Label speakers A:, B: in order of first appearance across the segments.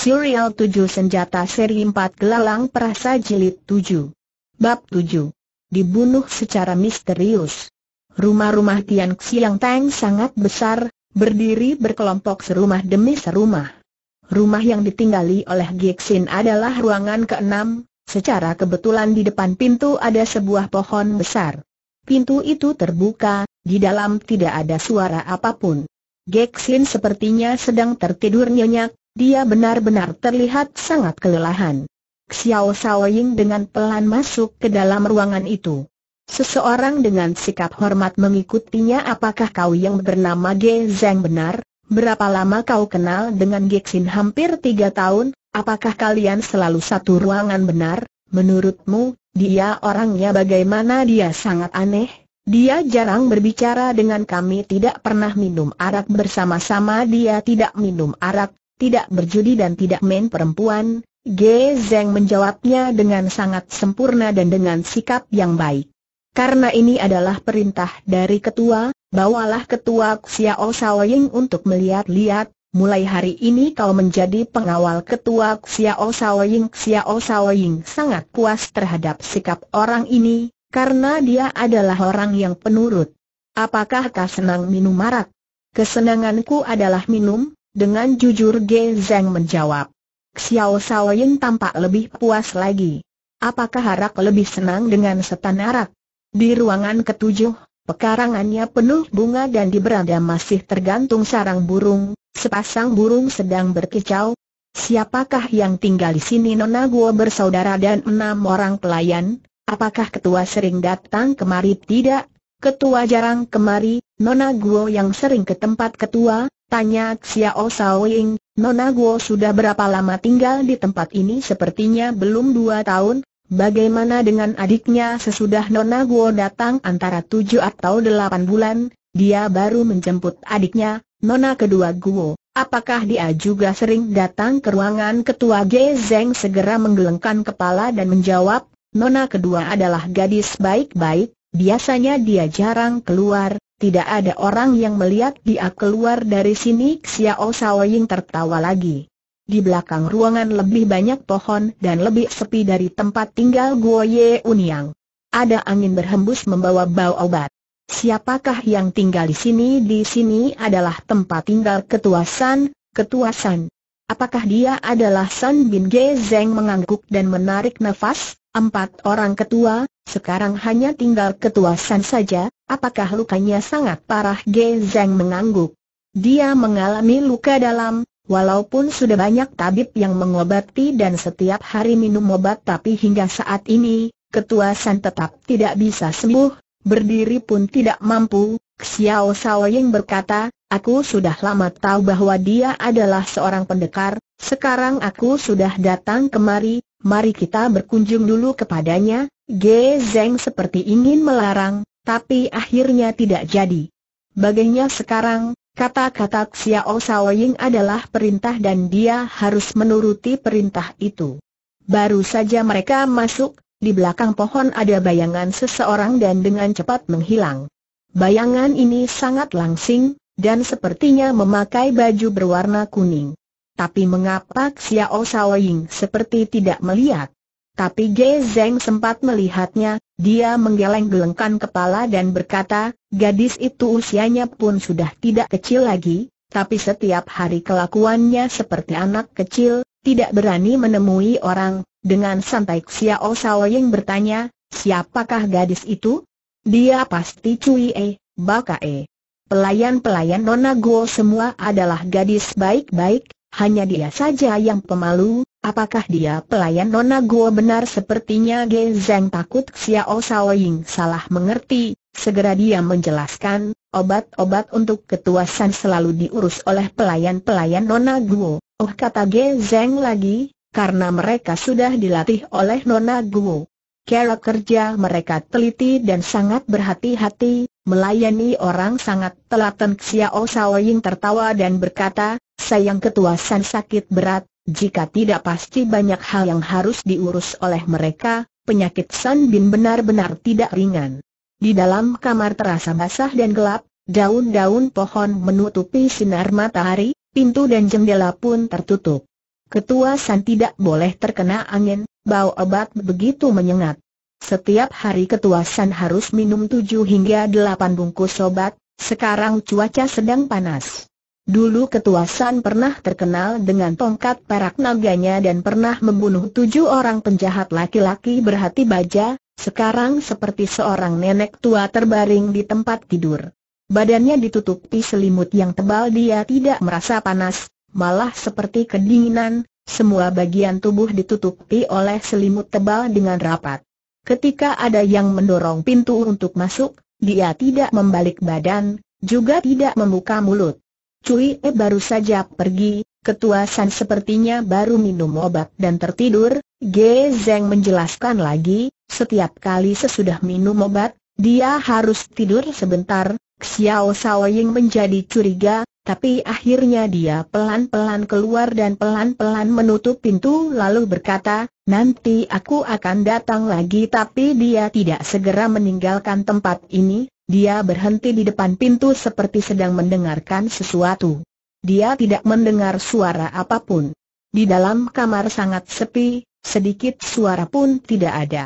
A: Serial 7 Senjata Seri 4 Gelalang Perasa Jilid 7 Bab 7 Dibunuh secara misterius Rumah-rumah Tian Xiang Tang sangat besar, berdiri berkelompok serumah demi serumah Rumah yang ditinggali oleh Gixin adalah ruangan keenam, secara kebetulan di depan pintu ada sebuah pohon besar Pintu itu terbuka, di dalam tidak ada suara apapun Gexin sepertinya sedang tertidur nyenyak, dia benar-benar terlihat sangat kelelahan. Xiao Saoying dengan pelan masuk ke dalam ruangan itu. Seseorang dengan sikap hormat mengikutinya apakah kau yang bernama Ge Zeng benar? Berapa lama kau kenal dengan Xin? hampir tiga tahun, apakah kalian selalu satu ruangan benar? Menurutmu, dia orangnya bagaimana dia sangat aneh? Dia jarang berbicara dengan kami tidak pernah minum arak bersama-sama dia tidak minum arak, tidak berjudi dan tidak main perempuan, Ge Zeng menjawabnya dengan sangat sempurna dan dengan sikap yang baik. Karena ini adalah perintah dari ketua, bawalah ketua Xiao Saoying untuk melihat-lihat, mulai hari ini kau menjadi pengawal ketua Xiao Saoying. Xiao Saoying sangat puas terhadap sikap orang ini, karena dia adalah orang yang penurut. Apakah kau senang minum marak? Kesenanganku adalah minum, dengan jujur Ge Zeng menjawab. Xiao Saoyin tampak lebih puas lagi. Apakah Arak lebih senang dengan setan Arak? Di ruangan ketujuh, pekarangannya penuh bunga dan di beranda masih tergantung sarang burung, sepasang burung sedang berkicau. Siapakah yang tinggal di sini Nona Guo bersaudara dan enam orang pelayan? Apakah ketua sering datang kemari? Tidak, ketua jarang kemari, Nona Guo yang sering ke tempat ketua, Tanya Xiao Saoying, Nona Guo sudah berapa lama tinggal di tempat ini sepertinya belum dua tahun, bagaimana dengan adiknya sesudah Nona Guo datang antara tujuh atau delapan bulan, dia baru menjemput adiknya, Nona kedua Guo. Apakah dia juga sering datang ke ruangan ketua Ge Zeng segera menggelengkan kepala dan menjawab, Nona kedua adalah gadis baik-baik, biasanya dia jarang keluar, tidak ada orang yang melihat dia keluar dari sini Xiao Saoying tertawa lagi. Di belakang ruangan lebih banyak pohon dan lebih sepi dari tempat tinggal Guo Ye Uniang. Ada angin berhembus membawa bau obat. Siapakah yang tinggal di sini? Di sini adalah tempat tinggal ketua San, ketua San. Apakah dia adalah San Bin Ge Zeng mengangguk dan menarik nafas? Empat orang ketua, sekarang hanya tinggal ketua San saja, apakah lukanya sangat parah Ge Zeng mengangguk. Dia mengalami luka dalam, walaupun sudah banyak tabib yang mengobati dan setiap hari minum obat tapi hingga saat ini, ketua San tetap tidak bisa sembuh, berdiri pun tidak mampu. Xiao Sao Ying berkata, aku sudah lama tahu bahwa dia adalah seorang pendekar, sekarang aku sudah datang kemari, mari kita berkunjung dulu kepadanya, Ge Zeng seperti ingin melarang, tapi akhirnya tidak jadi. Baginya sekarang, kata-kata Xiao Saoying adalah perintah dan dia harus menuruti perintah itu. Baru saja mereka masuk, di belakang pohon ada bayangan seseorang dan dengan cepat menghilang. Bayangan ini sangat langsing, dan sepertinya memakai baju berwarna kuning. Tapi mengapa Xiao Shaoying seperti tidak melihat? Tapi Ge Zeng sempat melihatnya, dia menggeleng-gelengkan kepala dan berkata, gadis itu usianya pun sudah tidak kecil lagi, tapi setiap hari kelakuannya seperti anak kecil, tidak berani menemui orang. Dengan santai Xiao Shaoying bertanya, siapakah gadis itu? Dia pasti cuy eh, Baka E. Pelayan-pelayan Nona Guo semua adalah gadis baik-baik, hanya dia saja yang pemalu, apakah dia pelayan Nona Guo benar sepertinya Ge Zeng takut Xiao Ying salah mengerti, segera dia menjelaskan, obat-obat untuk ketuasan selalu diurus oleh pelayan-pelayan Nona Guo. Oh kata Ge Zeng lagi, karena mereka sudah dilatih oleh Nona Guo. Cara kerja mereka teliti dan sangat berhati-hati, melayani orang sangat telaten Xiao Ying tertawa dan berkata, Sayang ketua San sakit berat, jika tidak pasti banyak hal yang harus diurus oleh mereka, penyakit San Bin benar-benar tidak ringan. Di dalam kamar terasa basah dan gelap, daun-daun pohon menutupi sinar matahari, pintu dan jendela pun tertutup. Ketua San tidak boleh terkena angin, bau obat begitu menyengat. Setiap hari Ketua San harus minum 7 hingga 8 bungkus obat, sekarang cuaca sedang panas. Dulu Ketua San pernah terkenal dengan tongkat perak naganya dan pernah membunuh tujuh orang penjahat laki-laki berhati baja, sekarang seperti seorang nenek tua terbaring di tempat tidur. Badannya ditutupi selimut yang tebal dia tidak merasa panas, malah seperti kedinginan, semua bagian tubuh ditutupi oleh selimut tebal dengan rapat. Ketika ada yang mendorong pintu untuk masuk, dia tidak membalik badan, juga tidak membuka mulut. Cui E baru saja pergi, ketua San sepertinya baru minum obat dan tertidur, Ge Zeng menjelaskan lagi, setiap kali sesudah minum obat, dia harus tidur sebentar, Xiao Sao Ying menjadi curiga, tapi akhirnya dia pelan-pelan keluar dan pelan-pelan menutup pintu lalu berkata, nanti aku akan datang lagi tapi dia tidak segera meninggalkan tempat ini, dia berhenti di depan pintu seperti sedang mendengarkan sesuatu. Dia tidak mendengar suara apapun. Di dalam kamar sangat sepi, sedikit suara pun tidak ada.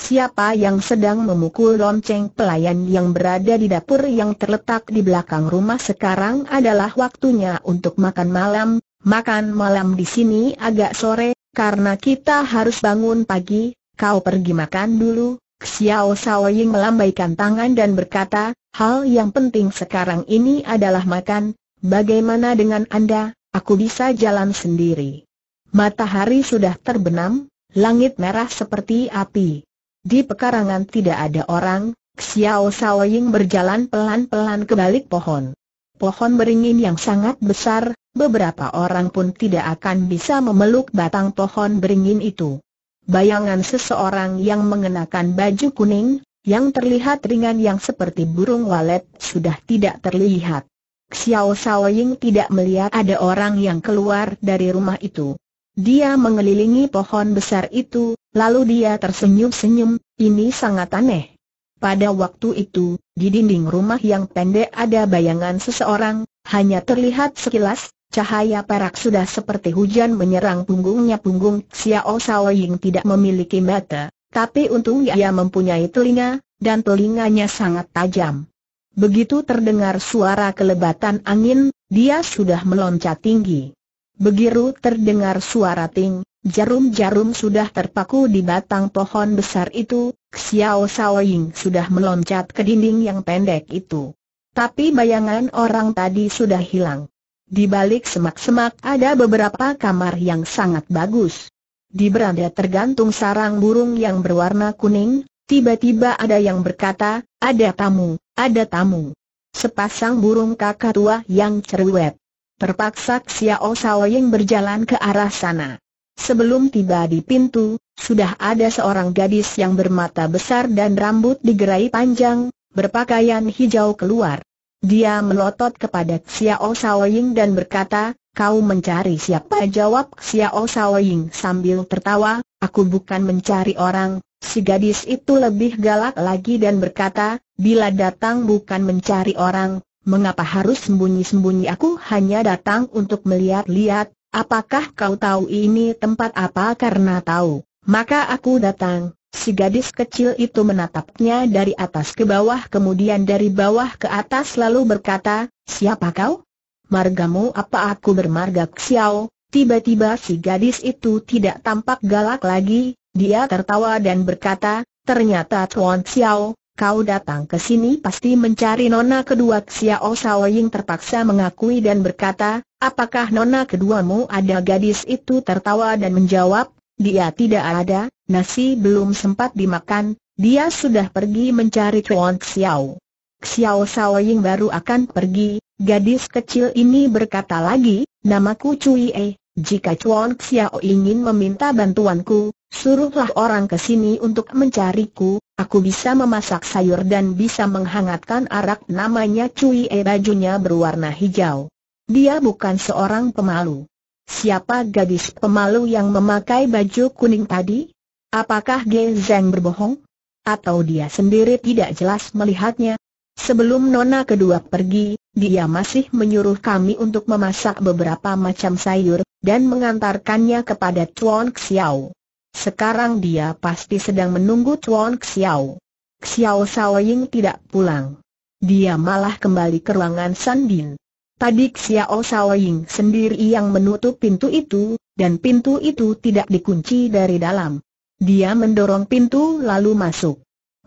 A: Siapa yang sedang memukul lonceng pelayan yang berada di dapur yang terletak di belakang rumah sekarang adalah waktunya untuk makan malam, makan malam di sini agak sore, karena kita harus bangun pagi, kau pergi makan dulu, Xiao Saoying melambaikan tangan dan berkata, hal yang penting sekarang ini adalah makan, bagaimana dengan Anda, aku bisa jalan sendiri. Matahari sudah terbenam, langit merah seperti api. Di pekarangan tidak ada orang, Xiao Saoying berjalan pelan-pelan ke balik pohon. Pohon beringin yang sangat besar, beberapa orang pun tidak akan bisa memeluk batang pohon beringin itu bayangan seseorang yang mengenakan baju kuning, yang terlihat ringan yang seperti burung walet, sudah tidak terlihat. Xiao Xiaoying tidak melihat ada orang yang keluar dari rumah itu. Dia mengelilingi pohon besar itu, lalu dia tersenyum-senyum, ini sangat aneh. Pada waktu itu, di dinding rumah yang pendek ada bayangan seseorang, hanya terlihat sekilas, Cahaya perak sudah seperti hujan menyerang punggungnya punggung Xiao Sao Ying tidak memiliki mata, tapi untung ia mempunyai telinga, dan telinganya sangat tajam. Begitu terdengar suara kelebatan angin, dia sudah meloncat tinggi. Begiru terdengar suara ting, jarum-jarum sudah terpaku di batang pohon besar itu, Xiao Sao Ying sudah meloncat ke dinding yang pendek itu. Tapi bayangan orang tadi sudah hilang. Di balik semak-semak ada beberapa kamar yang sangat bagus. Di beranda tergantung sarang burung yang berwarna kuning, tiba-tiba ada yang berkata, ada tamu, ada tamu. Sepasang burung kakak tua yang cerewet. Terpaksa Xiao Saoying berjalan ke arah sana. Sebelum tiba di pintu, sudah ada seorang gadis yang bermata besar dan rambut digerai panjang, berpakaian hijau keluar. Dia melotot kepada Xiao Saoying dan berkata, kau mencari siapa? Jawab Xiao Saoying sambil tertawa, aku bukan mencari orang. Si gadis itu lebih galak lagi dan berkata, bila datang bukan mencari orang, mengapa harus sembunyi-sembunyi? Aku hanya datang untuk melihat-lihat, apakah kau tahu ini tempat apa karena tahu, maka aku datang. Si gadis kecil itu menatapnya dari atas ke bawah kemudian dari bawah ke atas lalu berkata, siapa kau? Margamu apa aku bermarga Xiao? Tiba-tiba si gadis itu tidak tampak galak lagi, dia tertawa dan berkata, ternyata Tuan Xiao, kau datang ke sini pasti mencari nona kedua Xiao Ying terpaksa mengakui dan berkata, apakah nona keduamu ada gadis itu tertawa dan menjawab, dia tidak ada, nasi belum sempat dimakan, dia sudah pergi mencari Chuan Xiao. Xiao Ying baru akan pergi, gadis kecil ini berkata lagi, namaku Cui E, jika Chuan Xiao ingin meminta bantuanku, suruhlah orang ke sini untuk mencariku, aku bisa memasak sayur dan bisa menghangatkan arak namanya Cui E bajunya berwarna hijau. Dia bukan seorang pemalu. Siapa gadis pemalu yang memakai baju kuning tadi? Apakah Ge Zeng berbohong? Atau dia sendiri tidak jelas melihatnya? Sebelum nona kedua pergi, dia masih menyuruh kami untuk memasak beberapa macam sayur, dan mengantarkannya kepada Chuan Xiao. Sekarang dia pasti sedang menunggu Chuan Xiao. Xiao Shaoying tidak pulang. Dia malah kembali ke ruangan Sandin. Tadi Xiao Xiaoying sendiri yang menutup pintu itu, dan pintu itu tidak dikunci dari dalam. Dia mendorong pintu lalu masuk.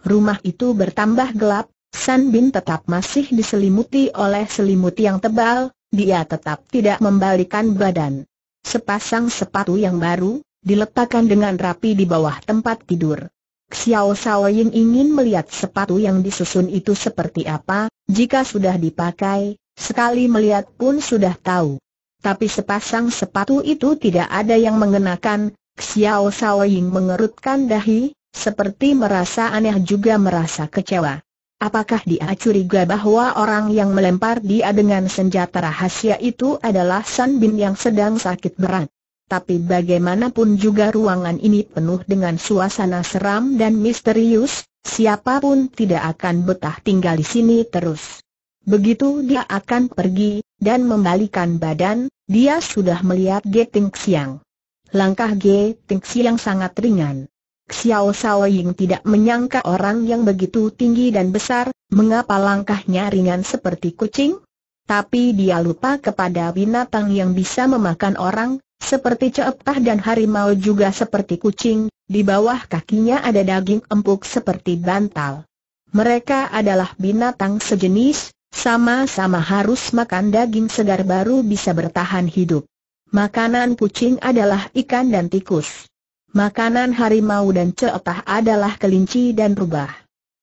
A: Rumah itu bertambah gelap, San Bin tetap masih diselimuti oleh selimut yang tebal, dia tetap tidak membalikan badan. Sepasang sepatu yang baru, diletakkan dengan rapi di bawah tempat tidur. Xiao Xiaoying ingin melihat sepatu yang disusun itu seperti apa, jika sudah dipakai, Sekali melihat pun sudah tahu. Tapi sepasang sepatu itu tidak ada yang mengenakan, Xiao Saoying mengerutkan dahi, seperti merasa aneh juga merasa kecewa. Apakah dia curiga bahwa orang yang melempar dia dengan senjata rahasia itu adalah San Bin yang sedang sakit berat? Tapi bagaimanapun juga ruangan ini penuh dengan suasana seram dan misterius, siapapun tidak akan betah tinggal di sini terus. Begitu dia akan pergi, dan membalikan badan, dia sudah melihat Ge Ting Xiang. Langkah Ge Ting Xiang sangat ringan. Xiao Sao Ying tidak menyangka orang yang begitu tinggi dan besar, mengapa langkahnya ringan seperti kucing? Tapi dia lupa kepada binatang yang bisa memakan orang, seperti ceepah dan harimau juga seperti kucing, di bawah kakinya ada daging empuk seperti bantal. Mereka adalah binatang sejenis, sama-sama harus makan daging segar baru bisa bertahan hidup. Makanan kucing adalah ikan dan tikus. Makanan harimau dan ceotah adalah kelinci dan rubah.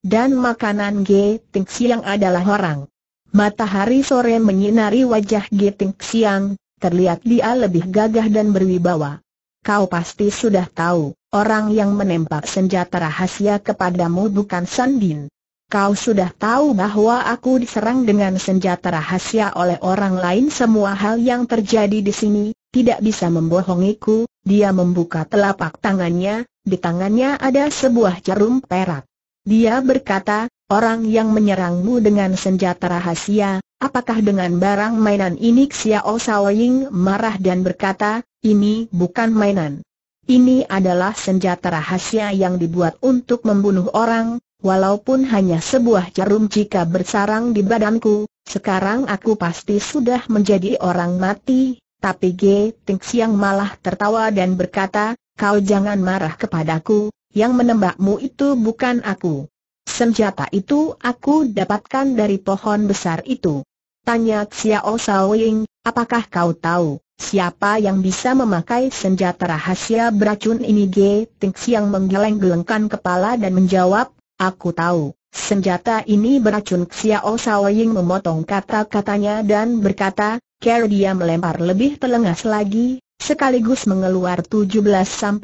A: Dan makanan Geting Siang adalah orang. Matahari sore menyinari wajah Geting Siang, terlihat dia lebih gagah dan berwibawa. Kau pasti sudah tahu, orang yang menembak senjata rahasia kepadamu bukan Sandin, Kau sudah tahu bahwa aku diserang dengan senjata rahasia oleh orang lain semua hal yang terjadi di sini, tidak bisa membohongiku, dia membuka telapak tangannya, di tangannya ada sebuah jarum perak. Dia berkata, orang yang menyerangmu dengan senjata rahasia, apakah dengan barang mainan ini Xiao Saoying marah dan berkata, ini bukan mainan. Ini adalah senjata rahasia yang dibuat untuk membunuh orang, Walaupun hanya sebuah jarum jika bersarang di badanku, sekarang aku pasti sudah menjadi orang mati, tapi G. Tings yang malah tertawa dan berkata, kau jangan marah kepadaku, yang menembakmu itu bukan aku. Senjata itu aku dapatkan dari pohon besar itu. Tanya Xiao Saoying, apakah kau tahu siapa yang bisa memakai senjata rahasia beracun ini? G. Tings yang menggeleng-gelengkan kepala dan menjawab, Aku tahu, senjata ini beracun Xiao Saoying memotong kata-katanya dan berkata, Ker dia melempar lebih telengas lagi, sekaligus mengeluar 17 18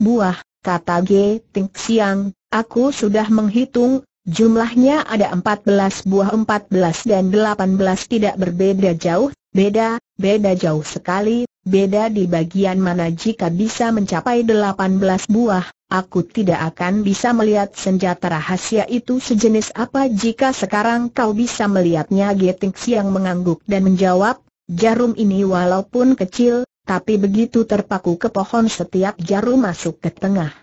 A: buah, kata G. Ting Xiang, aku sudah menghitung, jumlahnya ada 14 buah 14 dan 18 tidak berbeda jauh, beda, beda jauh sekali, beda di bagian mana jika bisa mencapai 18 buah, Aku tidak akan bisa melihat senjata rahasia itu sejenis apa jika sekarang kau bisa melihatnya Geting Siang mengangguk dan menjawab, jarum ini walaupun kecil, tapi begitu terpaku ke pohon setiap jarum masuk ke tengah.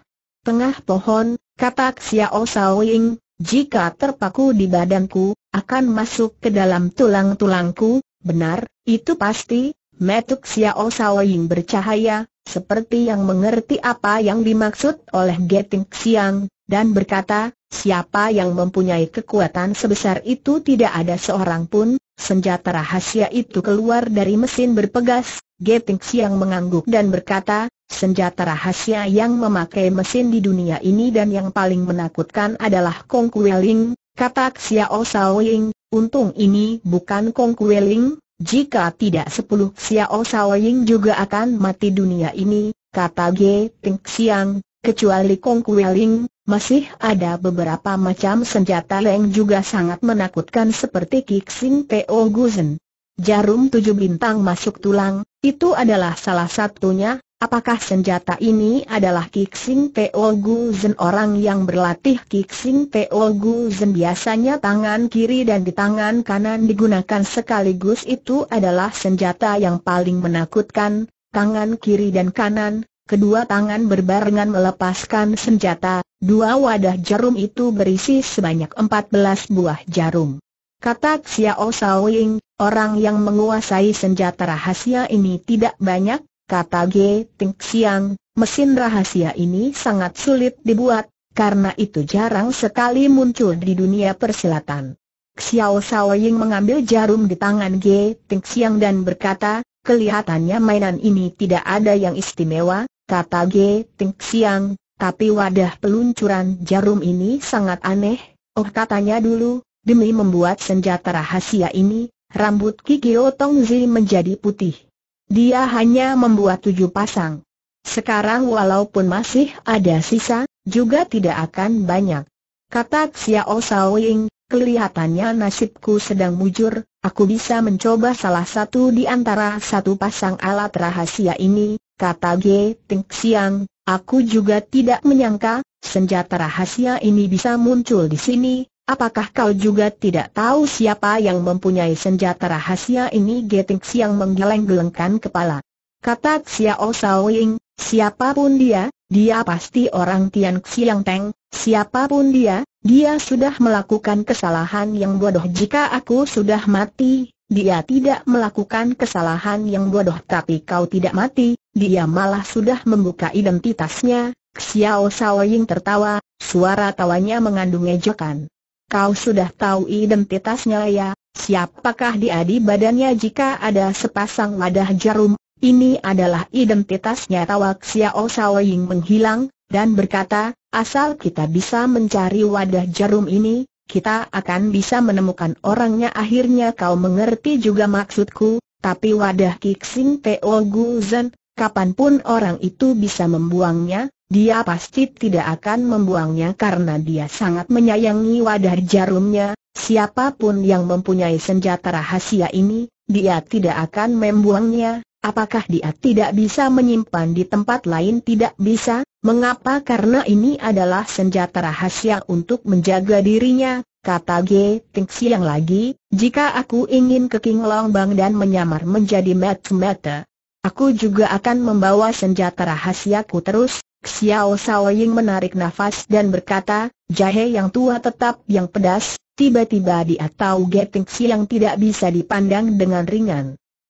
A: Tengah pohon, kata Xiao Saoying, jika terpaku di badanku, akan masuk ke dalam tulang-tulangku, benar, itu pasti, Metuk Xiao Saoying bercahaya, seperti yang mengerti apa yang dimaksud oleh Geting Xiang, dan berkata, siapa yang mempunyai kekuatan sebesar itu tidak ada seorang pun, senjata rahasia itu keluar dari mesin berpegas, Geting Xiang mengangguk dan berkata, senjata rahasia yang memakai mesin di dunia ini dan yang paling menakutkan adalah Kong Kueling, kata Xiao Saoying, untung ini bukan Kong Kueling, jika tidak sepuluh Xiao Saoying juga akan mati dunia ini, kata Ge Ting Xiang, kecuali Kong Kueling, masih ada beberapa macam senjata yang juga sangat menakutkan seperti Kixing Teo Guzen. Jarum tujuh bintang masuk tulang, itu adalah salah satunya, Apakah senjata ini adalah Kixing Teo zen? orang yang berlatih Kixing Teo zen biasanya tangan kiri dan di tangan kanan digunakan sekaligus itu adalah senjata yang paling menakutkan, tangan kiri dan kanan, kedua tangan berbarengan melepaskan senjata, dua wadah jarum itu berisi sebanyak 14 buah jarum. Kata Xiao Saoying, orang yang menguasai senjata rahasia ini tidak banyak, kata G. Ting Xiang, mesin rahasia ini sangat sulit dibuat, karena itu jarang sekali muncul di dunia persilatan. Xiao Sao Ying mengambil jarum di tangan G. Ting Xiang dan berkata, kelihatannya mainan ini tidak ada yang istimewa, kata G. Ting Xiang, tapi wadah peluncuran jarum ini sangat aneh, oh katanya dulu, demi membuat senjata rahasia ini, rambut Kikyo Tongzi menjadi putih. Dia hanya membuat tujuh pasang. Sekarang walaupun masih ada sisa, juga tidak akan banyak. Kata Xiao Saoying, kelihatannya nasibku sedang mujur, aku bisa mencoba salah satu di antara satu pasang alat rahasia ini, kata Ge Ting Xiang, aku juga tidak menyangka, senjata rahasia ini bisa muncul di sini, Apakah kau juga tidak tahu siapa yang mempunyai senjata rahasia ini? Geting Xiang menggeleng-gelengkan kepala. Kata Xiao Saoying, siapapun dia, dia pasti orang Tian Xiang Teng, siapapun dia, dia sudah melakukan kesalahan yang bodoh jika aku sudah mati, dia tidak melakukan kesalahan yang bodoh tapi kau tidak mati, dia malah sudah membuka identitasnya, Xiao Saoying tertawa, suara tawanya mengandung ejekan. Kau sudah tahu identitasnya ya, siapakah dia di badannya jika ada sepasang wadah jarum, ini adalah identitasnya Tawak Xiao Ying menghilang, dan berkata, asal kita bisa mencari wadah jarum ini, kita akan bisa menemukan orangnya akhirnya kau mengerti juga maksudku, tapi wadah Kixing Teo Zen, kapanpun orang itu bisa membuangnya, dia pasti tidak akan membuangnya karena dia sangat menyayangi wadah jarumnya, siapapun yang mempunyai senjata rahasia ini, dia tidak akan membuangnya, apakah dia tidak bisa menyimpan di tempat lain tidak bisa, mengapa karena ini adalah senjata rahasia untuk menjaga dirinya, kata G. Tingsi yang lagi, jika aku ingin ke King Longbang dan menyamar menjadi Mat Mata, Aku juga akan membawa senjata rahasiaku terus, Xiao Saoying menarik nafas dan berkata, jahe yang tua tetap yang pedas, tiba-tiba dia tahu getingsi yang tidak bisa dipandang dengan ringan.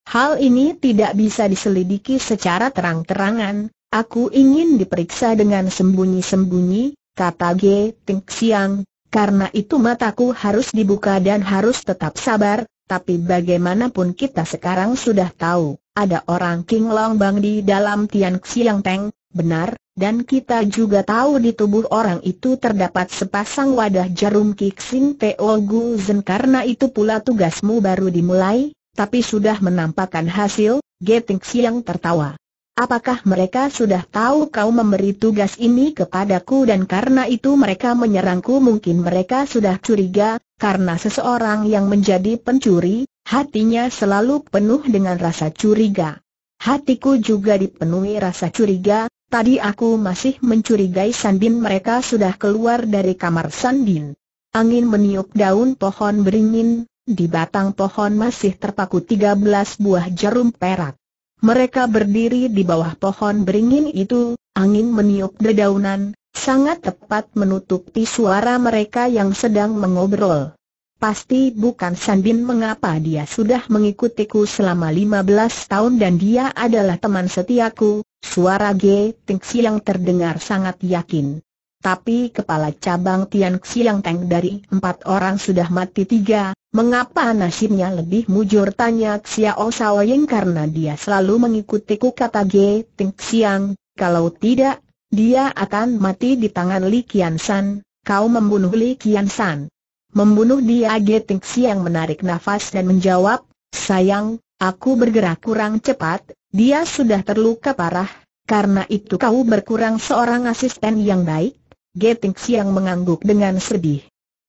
A: Hal ini tidak bisa diselidiki secara terang-terangan, aku ingin diperiksa dengan sembunyi-sembunyi, kata Geting Xiang. karena itu mataku harus dibuka dan harus tetap sabar, tapi bagaimanapun kita sekarang sudah tahu, ada orang King Long Bang di dalam Tian Xiang Teng, benar, dan kita juga tahu di tubuh orang itu terdapat sepasang wadah jarum Kixing Teo zen. karena itu pula tugasmu baru dimulai, tapi sudah menampakkan hasil, Geting Siang tertawa. Apakah mereka sudah tahu kau memberi tugas ini kepadaku dan karena itu mereka menyerangku mungkin mereka sudah curiga, karena seseorang yang menjadi pencuri, hatinya selalu penuh dengan rasa curiga. Hatiku juga dipenuhi rasa curiga, Tadi aku masih mencurigai Sandin mereka sudah keluar dari kamar Sandin. Angin meniup daun pohon beringin, di batang pohon masih terpaku 13 buah jarum perak. Mereka berdiri di bawah pohon beringin itu, angin meniup dedaunan, sangat tepat menutupi suara mereka yang sedang mengobrol. Pasti bukan Sandin mengapa dia sudah mengikutiku selama 15 tahun dan dia adalah teman setiaku, Suara G. Teng Siang terdengar sangat yakin. Tapi kepala cabang Tian Xiang Teng dari empat orang sudah mati tiga, mengapa nasibnya lebih mujur tanya Xiao Sawayeng karena dia selalu mengikutiku kata G. Teng Xiang, kalau tidak, dia akan mati di tangan Li Kian San, kau membunuh Li Kian San. Membunuh dia G. Teng Xiang menarik nafas dan menjawab, sayang, Aku bergerak kurang cepat, dia sudah terluka parah, karena itu kau berkurang seorang asisten yang baik. Getings yang mengangguk dengan sedih.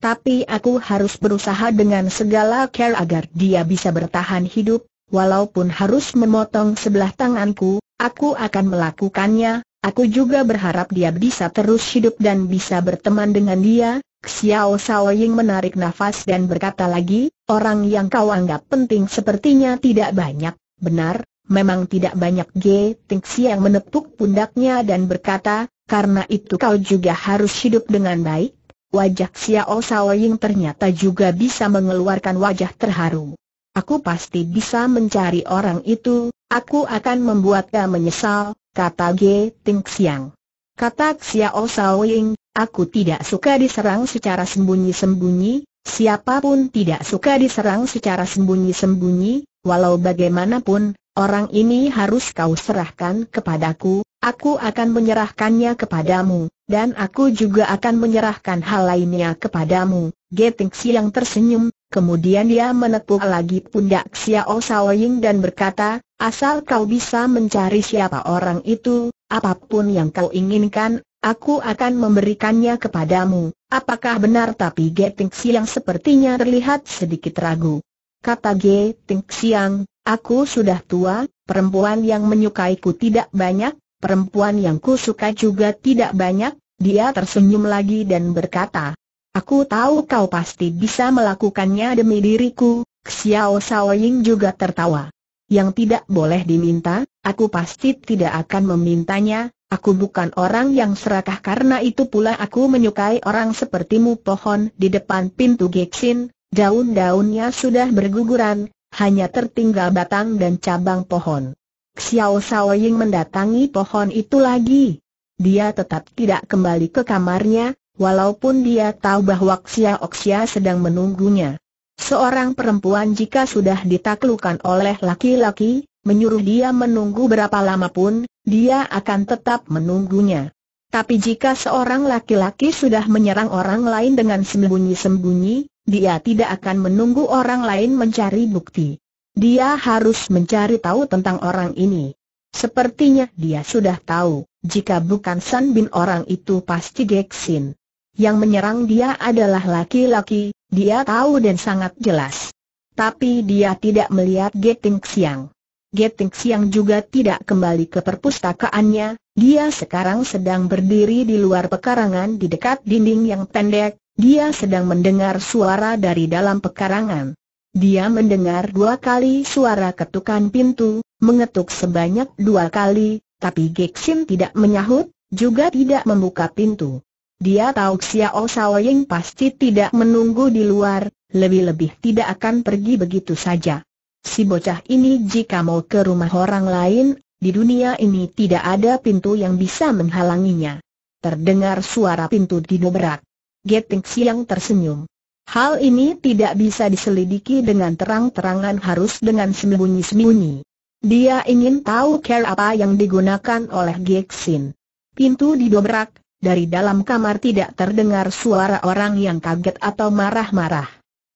A: Tapi aku harus berusaha dengan segala care agar dia bisa bertahan hidup, walaupun harus memotong sebelah tanganku, aku akan melakukannya, aku juga berharap dia bisa terus hidup dan bisa berteman dengan dia, Xiao Saoying menarik nafas dan berkata lagi, orang yang kau anggap penting sepertinya tidak banyak, benar, memang tidak banyak Ge Ting Xiang menepuk pundaknya dan berkata, karena itu kau juga harus hidup dengan baik. Wajah Xiao Saoying ternyata juga bisa mengeluarkan wajah terharu. Aku pasti bisa mencari orang itu, aku akan membuatnya menyesal, kata Ge Ting Xiang. Kata Xiao Saoying, Aku tidak suka diserang secara sembunyi-sembunyi, siapapun tidak suka diserang secara sembunyi-sembunyi, walau bagaimanapun, orang ini harus kau serahkan kepadaku, aku akan menyerahkannya kepadamu, dan aku juga akan menyerahkan hal lainnya kepadamu. Geting Siang tersenyum, kemudian dia menepuk lagi pundak Xiao Saoying dan berkata, Asal kau bisa mencari siapa orang itu, apapun yang kau inginkan Aku akan memberikannya kepadamu. Apakah benar tapi Geting Siang sepertinya terlihat sedikit ragu. Kata Geting Siang, aku sudah tua, perempuan yang menyukaiku tidak banyak, perempuan yang ku suka juga tidak banyak, dia tersenyum lagi dan berkata, Aku tahu kau pasti bisa melakukannya demi diriku, Xiao Xiaoying juga tertawa. Yang tidak boleh diminta, aku pasti tidak akan memintanya, Aku bukan orang yang serakah karena itu pula aku menyukai orang sepertimu pohon di depan pintu Geksin, daun-daunnya sudah berguguran, hanya tertinggal batang dan cabang pohon. Xiao Sao Ying mendatangi pohon itu lagi. Dia tetap tidak kembali ke kamarnya, walaupun dia tahu bahwa Xia sedang menunggunya. Seorang perempuan jika sudah ditaklukan oleh laki-laki, menyuruh dia menunggu berapa lama pun, dia akan tetap menunggunya. Tapi jika seorang laki-laki sudah menyerang orang lain dengan sembunyi-sembunyi, dia tidak akan menunggu orang lain mencari bukti. Dia harus mencari tahu tentang orang ini. Sepertinya dia sudah tahu, jika bukan San Bin orang itu pasti Geksin. Yang menyerang dia adalah laki-laki, dia tahu dan sangat jelas. Tapi dia tidak melihat Geting Xiang. Getings yang juga tidak kembali ke perpustakaannya, dia sekarang sedang berdiri di luar pekarangan di dekat dinding yang pendek, dia sedang mendengar suara dari dalam pekarangan. Dia mendengar dua kali suara ketukan pintu, mengetuk sebanyak dua kali, tapi Geksim tidak menyahut, juga tidak membuka pintu. Dia tahu Xiao Saoying pasti tidak menunggu di luar, lebih-lebih tidak akan pergi begitu saja si bocah ini jika mau ke rumah orang lain, di dunia ini tidak ada pintu yang bisa menghalanginya. Terdengar suara pintu didobrak. Geting Siang tersenyum. Hal ini tidak bisa diselidiki dengan terang-terangan harus dengan sembunyi-sembunyi. Dia ingin tahu care apa yang digunakan oleh Gexin. Pintu didobrak, dari dalam kamar tidak terdengar suara orang yang kaget atau marah-marah.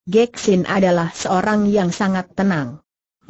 A: Gexin adalah seorang yang sangat tenang.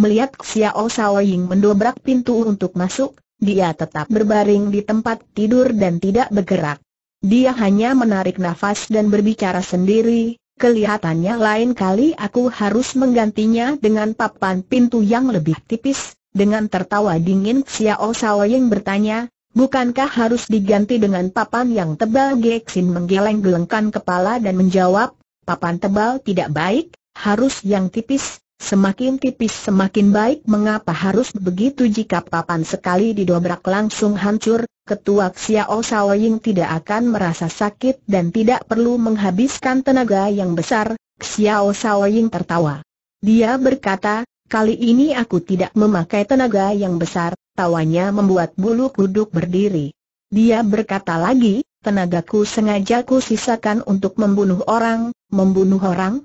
A: Melihat Xiao Shaoying mendobrak pintu untuk masuk, dia tetap berbaring di tempat tidur dan tidak bergerak. Dia hanya menarik nafas dan berbicara sendiri, kelihatannya lain kali aku harus menggantinya dengan papan pintu yang lebih tipis. Dengan tertawa dingin Xiao Shaoying bertanya, bukankah harus diganti dengan papan yang tebal Gexin menggeleng-gelengkan kepala dan menjawab, papan tebal tidak baik, harus yang tipis, Semakin tipis semakin baik mengapa harus begitu jika papan sekali didobrak langsung hancur, ketua Xiao Shaoying tidak akan merasa sakit dan tidak perlu menghabiskan tenaga yang besar, Xiao Shaoying tertawa. Dia berkata, kali ini aku tidak memakai tenaga yang besar, tawanya membuat bulu kuduk berdiri. Dia berkata lagi, tenagaku sengaja ku sisakan untuk membunuh orang, membunuh orang,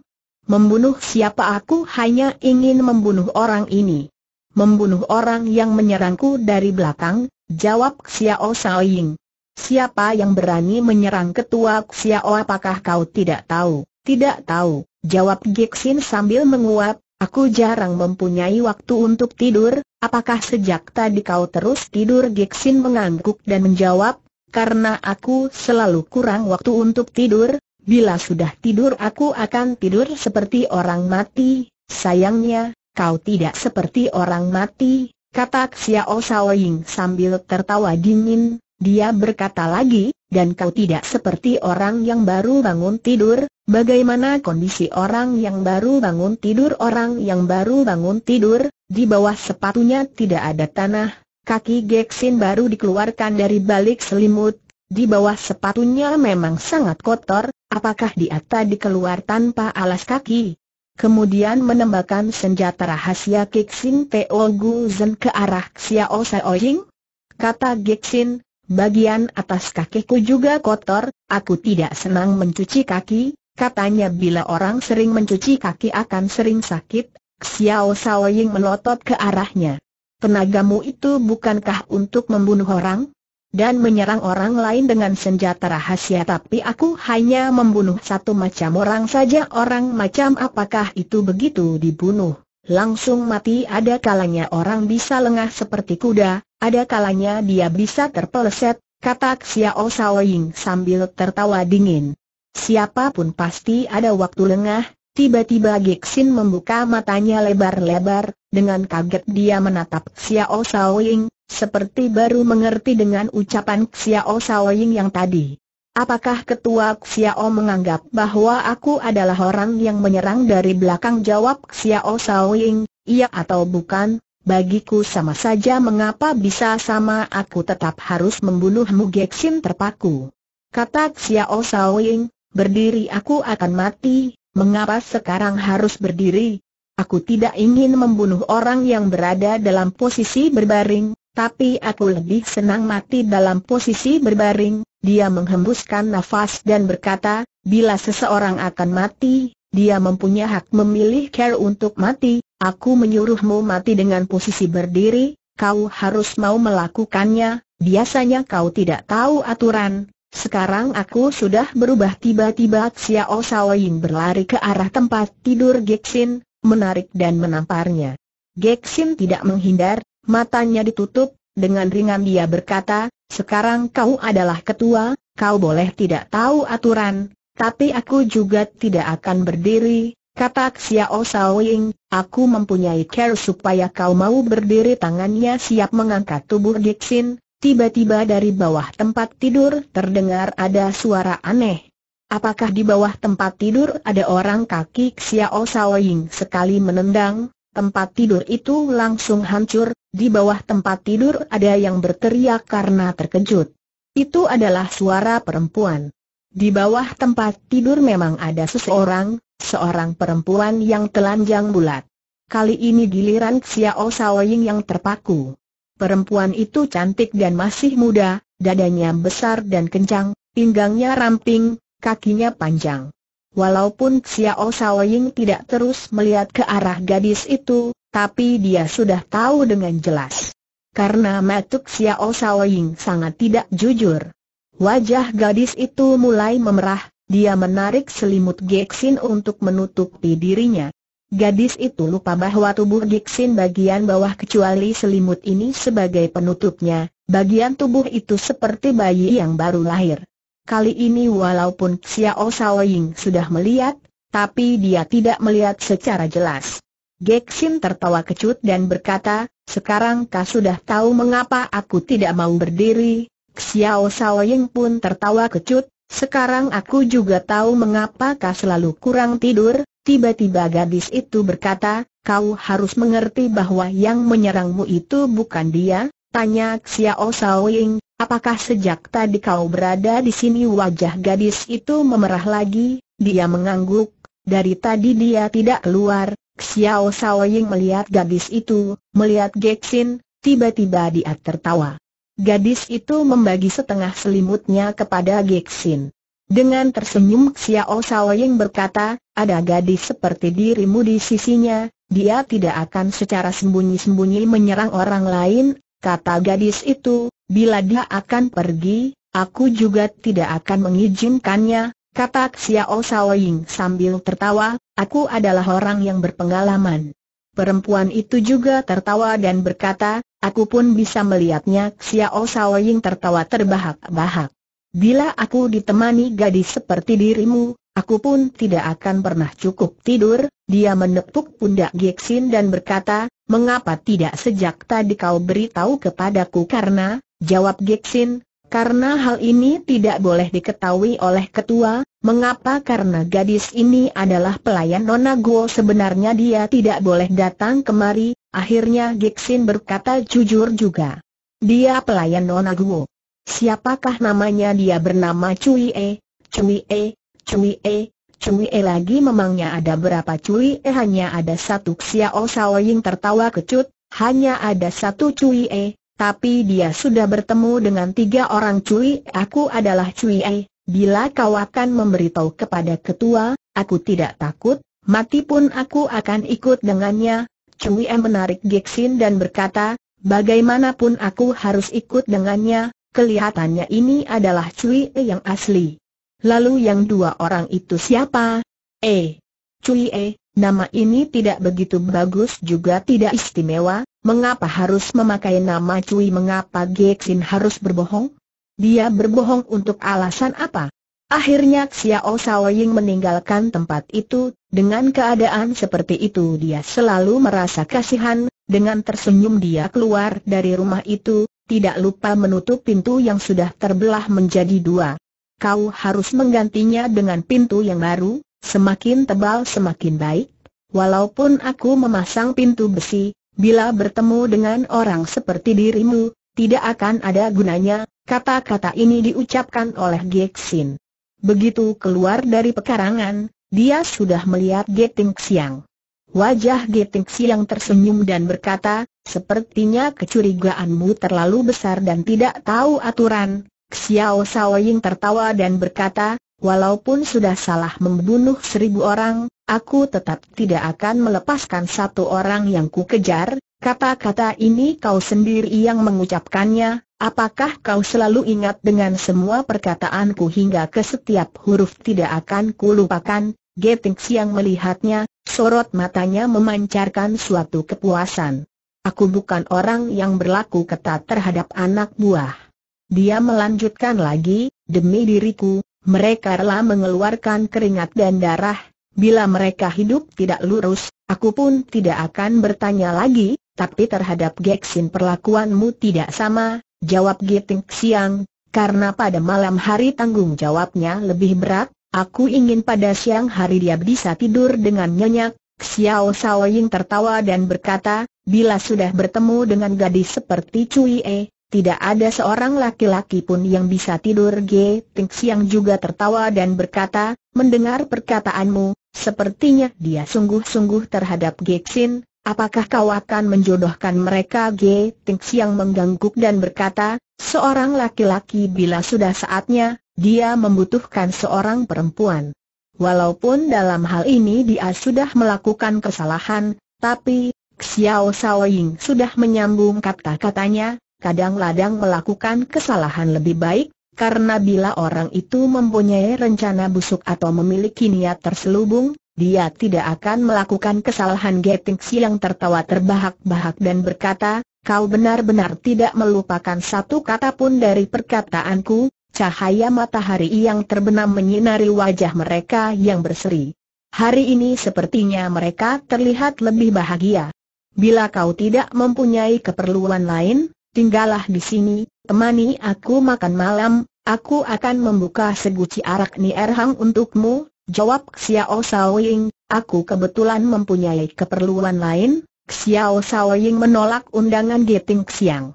A: Membunuh siapa aku hanya ingin membunuh orang ini. Membunuh orang yang menyerangku dari belakang, jawab Xiao Saoying. Siapa yang berani menyerang ketua Xiao apakah kau tidak tahu? Tidak tahu, jawab Gixin sambil menguap, aku jarang mempunyai waktu untuk tidur, apakah sejak tadi kau terus tidur Gixin mengangguk dan menjawab, karena aku selalu kurang waktu untuk tidur, Bila sudah tidur aku akan tidur seperti orang mati, sayangnya, kau tidak seperti orang mati, kata Xiao Shaoying sambil tertawa dingin, dia berkata lagi, dan kau tidak seperti orang yang baru bangun tidur, bagaimana kondisi orang yang baru bangun tidur orang yang baru bangun tidur, di bawah sepatunya tidak ada tanah, kaki Gexin baru dikeluarkan dari balik selimut, di bawah sepatunya memang sangat kotor, apakah dia tadi keluar tanpa alas kaki? Kemudian menembakkan senjata rahasia Kixin Teo Zen ke arah Xiao Saoying? Kata Kixin, bagian atas kakiku juga kotor, aku tidak senang mencuci kaki, katanya bila orang sering mencuci kaki akan sering sakit, Xiao Saoying melotot ke arahnya. Tenagamu itu bukankah untuk membunuh orang? dan menyerang orang lain dengan senjata rahasia tapi aku hanya membunuh satu macam orang saja orang macam apakah itu begitu dibunuh. Langsung mati ada kalanya orang bisa lengah seperti kuda, ada kalanya dia bisa terpeleset, kata Xiao Saoying sambil tertawa dingin. Siapapun pasti ada waktu lengah, tiba-tiba Gixin membuka matanya lebar-lebar, dengan kaget dia menatap Xiao Saoying, seperti baru mengerti dengan ucapan Xiao Saoying yang tadi. Apakah ketua Xiao menganggap bahwa aku adalah orang yang menyerang dari belakang jawab Xiao Saoying, iya atau bukan? Bagiku sama saja mengapa bisa sama aku tetap harus membunuhmu Gexin terpaku. Kata Xiao Saoying, berdiri aku akan mati, mengapa sekarang harus berdiri? Aku tidak ingin membunuh orang yang berada dalam posisi berbaring, tapi aku lebih senang mati dalam posisi berbaring, dia menghembuskan nafas dan berkata, bila seseorang akan mati, dia mempunyai hak memilih care untuk mati, aku menyuruhmu mati dengan posisi berdiri, kau harus mau melakukannya, biasanya kau tidak tahu aturan. Sekarang aku sudah berubah tiba-tiba Xiao Ying berlari ke arah tempat tidur Gexin, menarik dan menamparnya. Gexin tidak menghindar, matanya ditutup, dengan ringan dia berkata, sekarang kau adalah ketua, kau boleh tidak tahu aturan, tapi aku juga tidak akan berdiri, kata Xiao oh Saoying, aku mempunyai care supaya kau mau berdiri tangannya siap mengangkat tubuh Dixin, tiba-tiba dari bawah tempat tidur terdengar ada suara aneh. Apakah di bawah tempat tidur ada orang kaki Xiao oh Saoying sekali menendang, Tempat tidur itu langsung hancur, di bawah tempat tidur ada yang berteriak karena terkejut. Itu adalah suara perempuan. Di bawah tempat tidur memang ada seseorang, seorang perempuan yang telanjang bulat. Kali ini giliran Xiao Saoying yang terpaku. Perempuan itu cantik dan masih muda, dadanya besar dan kencang, pinggangnya ramping, kakinya panjang. Walaupun Xiao Shaoying tidak terus melihat ke arah gadis itu, tapi dia sudah tahu dengan jelas. Karena matuk Xiao Shaoying sangat tidak jujur. Wajah gadis itu mulai memerah, dia menarik selimut Gexin untuk menutupi dirinya. Gadis itu lupa bahwa tubuh Gixin bagian bawah kecuali selimut ini sebagai penutupnya, bagian tubuh itu seperti bayi yang baru lahir. Kali ini walaupun Xiao Shaoying sudah melihat, tapi dia tidak melihat secara jelas. Gexin tertawa kecut dan berkata, sekarang kau sudah tahu mengapa aku tidak mau berdiri. Xiao Shaoying pun tertawa kecut, sekarang aku juga tahu mengapa kau selalu kurang tidur. Tiba-tiba gadis itu berkata, kau harus mengerti bahwa yang menyerangmu itu bukan dia, tanya Xiao Shaoying, Apakah sejak tadi kau berada di sini wajah gadis itu memerah lagi, dia mengangguk, dari tadi dia tidak keluar, Xiao Saoying melihat gadis itu, melihat Gexin, tiba-tiba dia tertawa. Gadis itu membagi setengah selimutnya kepada Gexin. Dengan tersenyum Xiao Saoying berkata, ada gadis seperti dirimu di sisinya, dia tidak akan secara sembunyi-sembunyi menyerang orang lain, kata gadis itu, Bila dia akan pergi, aku juga tidak akan mengizinkannya, kata Xiao Saoying sambil tertawa, aku adalah orang yang berpengalaman. Perempuan itu juga tertawa dan berkata, aku pun bisa melihatnya Xiao Saoying tertawa terbahak-bahak. Bila aku ditemani gadis seperti dirimu, aku pun tidak akan pernah cukup tidur, dia menepuk pundak Gexin dan berkata, mengapa tidak sejak tadi kau beritahu kepadaku karena, Jawab Gixin, karena hal ini tidak boleh diketahui oleh ketua, mengapa karena gadis ini adalah pelayan Nona Guo sebenarnya dia tidak boleh datang kemari, akhirnya Gixin berkata jujur juga. Dia pelayan Nona Guo. Siapakah namanya dia bernama Cui E, Cui E, Cui E, Cui E lagi memangnya ada berapa Cui E hanya ada satu Xiao Ying tertawa kecut, hanya ada satu Cui E, tapi dia sudah bertemu dengan tiga orang cuy. Aku adalah cuy Ai. Bila kau akan memberitahu kepada ketua, aku tidak takut, mati pun aku akan ikut dengannya. Cui Ai menarik Gexin dan berkata, bagaimanapun aku harus ikut dengannya, kelihatannya ini adalah Cui E yang asli. Lalu yang dua orang itu siapa? Eh, Cui E. nama ini tidak begitu bagus juga tidak istimewa, Mengapa harus memakai nama Cui? Mengapa Gexin harus berbohong? Dia berbohong untuk alasan apa? Akhirnya Xiao Xiaoying meninggalkan tempat itu, dengan keadaan seperti itu dia selalu merasa kasihan, dengan tersenyum dia keluar dari rumah itu, tidak lupa menutup pintu yang sudah terbelah menjadi dua. Kau harus menggantinya dengan pintu yang baru, semakin tebal semakin baik. Walaupun aku memasang pintu besi, Bila bertemu dengan orang seperti dirimu, tidak akan ada gunanya, kata-kata ini diucapkan oleh Geksin. Begitu keluar dari pekarangan, dia sudah melihat Geting Siang. Wajah Geting Siang tersenyum dan berkata, sepertinya kecurigaanmu terlalu besar dan tidak tahu aturan. Xiao Saoying tertawa dan berkata, Walaupun sudah salah membunuh seribu orang, aku tetap tidak akan melepaskan satu orang yang ku kejar, kata-kata ini kau sendiri yang mengucapkannya, apakah kau selalu ingat dengan semua perkataanku hingga ke setiap huruf tidak akan kulupakan, Getings yang melihatnya, sorot matanya memancarkan suatu kepuasan. Aku bukan orang yang berlaku ketat terhadap anak buah. Dia melanjutkan lagi, demi diriku, mereka rela mengeluarkan keringat dan darah, bila mereka hidup tidak lurus, aku pun tidak akan bertanya lagi, tapi terhadap Gexin perlakuanmu tidak sama, jawab Giting Siang, karena pada malam hari tanggung jawabnya lebih berat, aku ingin pada siang hari dia bisa tidur dengan nyenyak, Xiao Shaoying tertawa dan berkata, bila sudah bertemu dengan gadis seperti Cui E, tidak ada seorang laki-laki pun yang bisa tidur G. Ting juga tertawa dan berkata, mendengar perkataanmu, sepertinya dia sungguh-sungguh terhadap Geksin, apakah kau akan menjodohkan mereka G. Ting Siang mengganggu dan berkata, seorang laki-laki bila sudah saatnya, dia membutuhkan seorang perempuan. Walaupun dalam hal ini dia sudah melakukan kesalahan, tapi Xiao Xiaoying sudah menyambung kata-katanya, kadang-ladang melakukan kesalahan lebih baik, karena bila orang itu mempunyai rencana busuk atau memiliki niat terselubung, dia tidak akan melakukan kesalahan Getings yang tertawa terbahak-bahak dan berkata, kau benar-benar tidak melupakan satu kata pun dari perkataanku, cahaya matahari yang terbenam menyinari wajah mereka yang berseri. Hari ini sepertinya mereka terlihat lebih bahagia. Bila kau tidak mempunyai keperluan lain, tinggallah di sini, temani aku makan malam, aku akan membuka seguci arak nierhang untukmu, jawab Xiao Saoying, aku kebetulan mempunyai keperluan lain, Xiao Saoying menolak undangan Geting Xiang.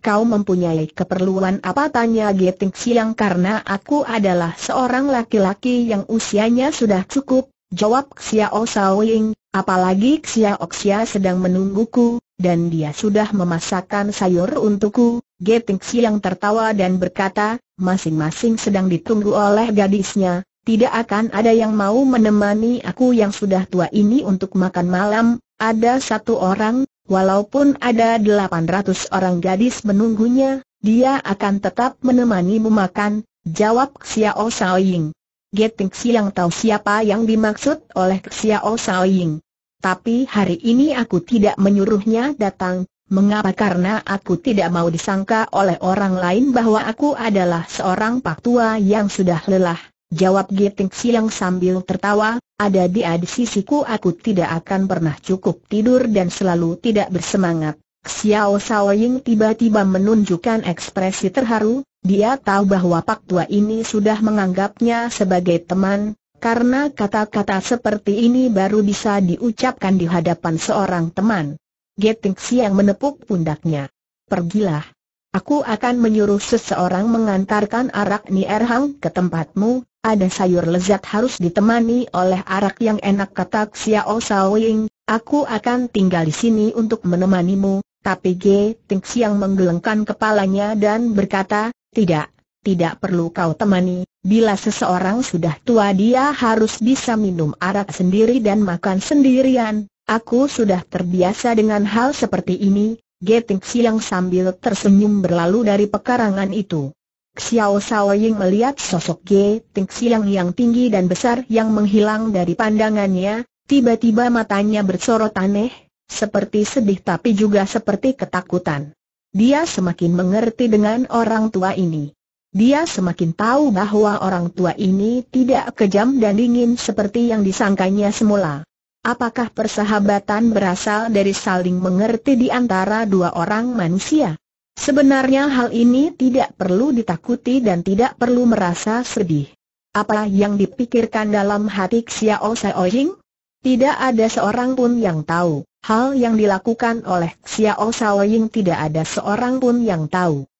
A: Kau mempunyai keperluan apa tanya Geting Xiang karena aku adalah seorang laki-laki yang usianya sudah cukup, jawab Xiao Saoying, apalagi Xiao Xia sedang menungguku, dan dia sudah memasakkan sayur untukku, Geting yang tertawa dan berkata, masing-masing sedang ditunggu oleh gadisnya, tidak akan ada yang mau menemani aku yang sudah tua ini untuk makan malam, ada satu orang, walaupun ada 800 orang gadis menunggunya, dia akan tetap menemanimu makan, jawab Xiao Shaoying. Geting yang tahu siapa yang dimaksud oleh Xiao Shaoying tapi hari ini aku tidak menyuruhnya datang, mengapa karena aku tidak mau disangka oleh orang lain bahwa aku adalah seorang pak tua yang sudah lelah, jawab Giting Siang sambil tertawa, ada di di sisiku aku tidak akan pernah cukup tidur dan selalu tidak bersemangat. Xiao Saoying tiba-tiba menunjukkan ekspresi terharu, dia tahu bahwa Pak Tua ini sudah menganggapnya sebagai teman, karena kata-kata seperti ini baru bisa diucapkan di hadapan seorang teman. Geting Siang menepuk pundaknya. Pergilah. Aku akan menyuruh seseorang mengantarkan arak Ni Erhang ke tempatmu, ada sayur lezat harus ditemani oleh arak yang enak kata Xiao Saoying, aku akan tinggal di sini untuk menemanimu, tapi Ge, Ting menggelengkan kepalanya dan berkata, tidak, tidak perlu kau temani, Bila seseorang sudah tua dia harus bisa minum arak sendiri dan makan sendirian, aku sudah terbiasa dengan hal seperti ini, Geting Siang sambil tersenyum berlalu dari pekarangan itu. Xiao Sao Ying melihat sosok Ge Ting yang tinggi dan besar yang menghilang dari pandangannya, tiba-tiba matanya bersorot aneh, seperti sedih tapi juga seperti ketakutan. Dia semakin mengerti dengan orang tua ini. Dia semakin tahu bahwa orang tua ini tidak kejam dan dingin seperti yang disangkanya semula. Apakah persahabatan berasal dari saling mengerti di antara dua orang manusia? Sebenarnya hal ini tidak perlu ditakuti dan tidak perlu merasa sedih. Apa yang dipikirkan dalam hati Xiao Saoying? Tidak ada seorang pun yang tahu. Hal yang dilakukan oleh Xiao Saoying tidak ada seorang pun yang tahu.